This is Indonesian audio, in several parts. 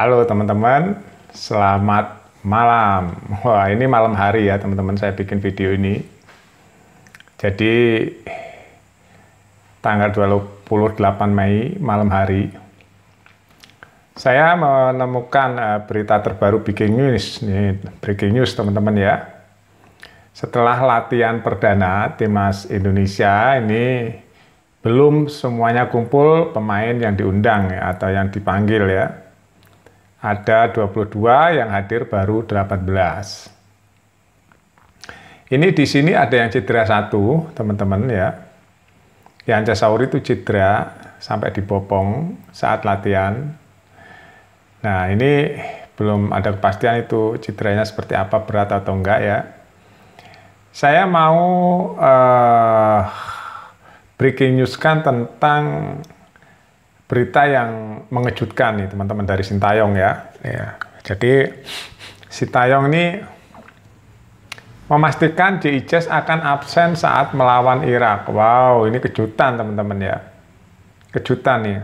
Halo teman-teman, selamat malam. Wah, ini malam hari ya teman-teman saya bikin video ini. Jadi tanggal 28 Mei malam hari saya menemukan eh, berita terbaru breaking news nih, breaking news teman-teman ya. Setelah latihan perdana timnas Indonesia ini belum semuanya kumpul pemain yang diundang ya, atau yang dipanggil ya ada 22, yang hadir baru 18. Ini di sini ada yang citra satu, teman-teman ya. Yang Casauri itu citra sampai dibopong saat latihan. Nah, ini belum ada kepastian itu citranya seperti apa, berat atau enggak ya. Saya mau uh, breaking news kan tentang berita yang mengejutkan nih teman-teman dari Sintayong ya. ya. Jadi Sintayong ini memastikan Jijez akan absen saat melawan Irak. Wow, ini kejutan teman-teman ya. Kejutan nih.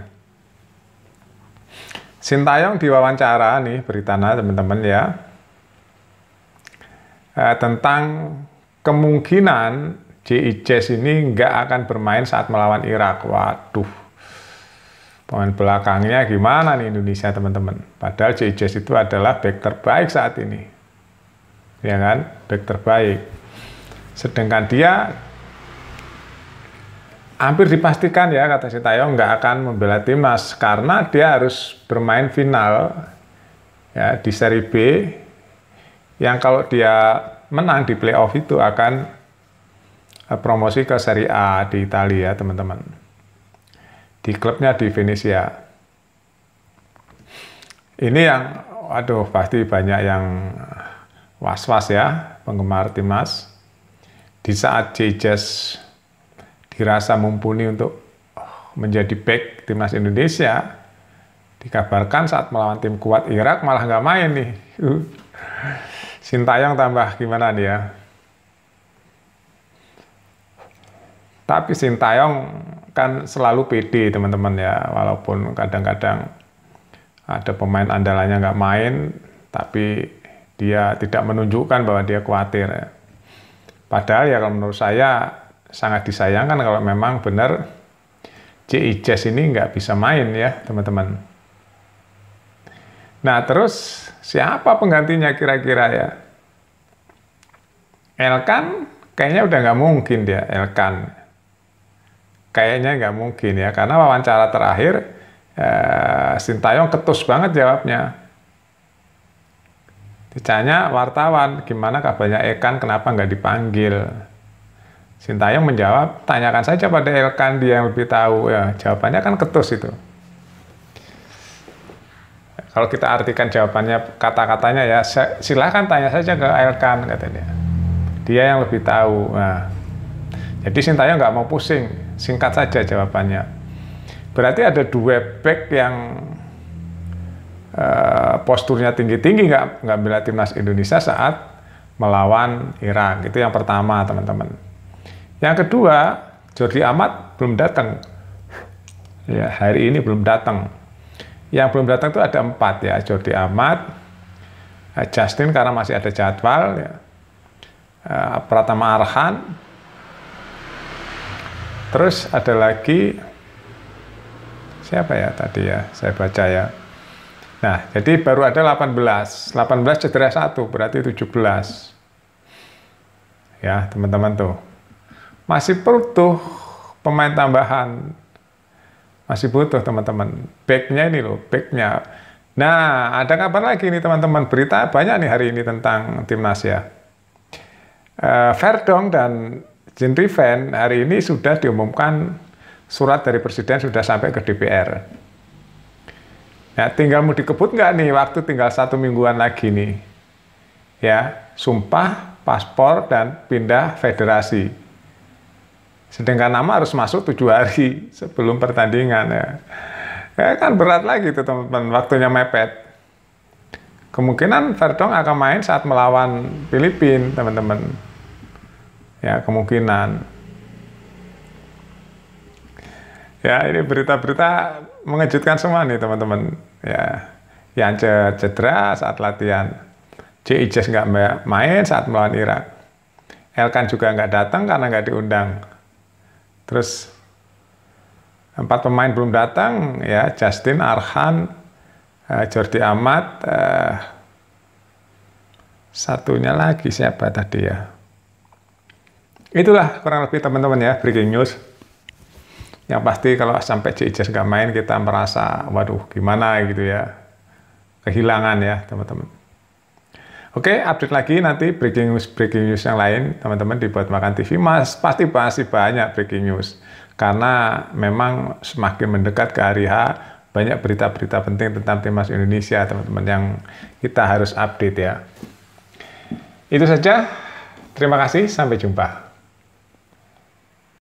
Sintayong diwawancara nih beritana teman-teman ya. Eh, tentang kemungkinan Jijez ini nggak akan bermain saat melawan Irak. Waduh, pemain belakangnya gimana nih Indonesia teman-teman. Padahal Jazz itu adalah back terbaik saat ini. Ya kan? Back terbaik. Sedangkan dia hampir dipastikan ya kata Tayo nggak akan membela timnas karena dia harus bermain final ya di seri B yang kalau dia menang di playoff itu akan eh, promosi ke seri A di Italia teman teman-teman di klubnya di Venesia. Ini yang, aduh pasti banyak yang was-was ya, penggemar Timas. Di saat Jejes dirasa mumpuni untuk menjadi back timnas Indonesia, dikabarkan saat melawan tim kuat Irak malah nggak main nih. Sintayong tambah gimana nih ya? Tapi Sintayong kan selalu pd teman-teman ya walaupun kadang-kadang ada pemain andalannya nggak main tapi dia tidak menunjukkan bahwa dia khawatir ya. padahal ya kalau menurut saya sangat disayangkan kalau memang benar CI ini nggak bisa main ya teman-teman nah terus siapa penggantinya kira-kira ya Elkan kayaknya udah nggak mungkin dia Elkan Kayaknya nggak mungkin ya, karena wawancara terakhir eh, Sintayong ketus banget jawabnya. Ditanya wartawan, gimana kabarnya Ekan, kenapa nggak dipanggil? Sintayong menjawab, tanyakan saja pada Elkan, dia yang lebih tahu. Ya, jawabannya kan ketus itu. Kalau kita artikan jawabannya, kata-katanya ya, silahkan tanya saja ke Elkan, katanya dia. Dia yang lebih tahu. Nah, jadi Sintayong nggak mau pusing. Singkat saja jawabannya. Berarti ada dua back yang uh, posturnya tinggi-tinggi nggak -tinggi, nggak bela timnas Indonesia saat melawan Irak. Itu yang pertama teman-teman. Yang kedua Jordi Amat belum datang. Ya hari ini belum datang. Yang belum datang itu ada empat ya Jordi Amat, eh, Justin karena masih ada jadwal, ya. Eh, Pratama Arhan, Terus ada lagi siapa ya tadi ya saya baca ya. Nah, jadi baru ada 18. 18 cedera 1, berarti 17. Ya, teman-teman tuh. Masih perlu pemain tambahan. Masih butuh teman-teman. Backnya ini loh, backnya. Nah, ada kabar lagi nih teman-teman. Berita banyak nih hari ini tentang timnas ya. Uh, dan Fan hari ini sudah diumumkan surat dari Presiden sudah sampai ke DPR. Ya nah, tinggal mau dikebut nggak nih waktu tinggal satu mingguan lagi nih. Ya, sumpah, paspor, dan pindah federasi. Sedangkan nama harus masuk tujuh hari sebelum pertandingan ya. Ya kan berat lagi tuh teman-teman, waktunya mepet kemungkinan Verdong akan main saat melawan Filipina, teman-teman ya kemungkinan ya ini berita-berita mengejutkan semua nih teman-teman ya yang cedera saat latihan J. nggak main saat melawan Irak Elkan juga nggak datang karena nggak diundang terus empat pemain belum datang ya Justin Arhan eh, Jordi Amat eh, satunya lagi siapa tadi ya itulah kurang lebih teman-teman ya breaking news. Yang pasti kalau sampai Cijers nggak main kita merasa waduh gimana gitu ya kehilangan ya teman-teman. Oke, update lagi nanti breaking news breaking news yang lain teman-teman dibuat makan TV mas pasti pasti banyak breaking news karena memang semakin mendekat ke hari H banyak berita-berita penting tentang timnas Indonesia teman-teman yang kita harus update ya. Itu saja. Terima kasih, sampai jumpa.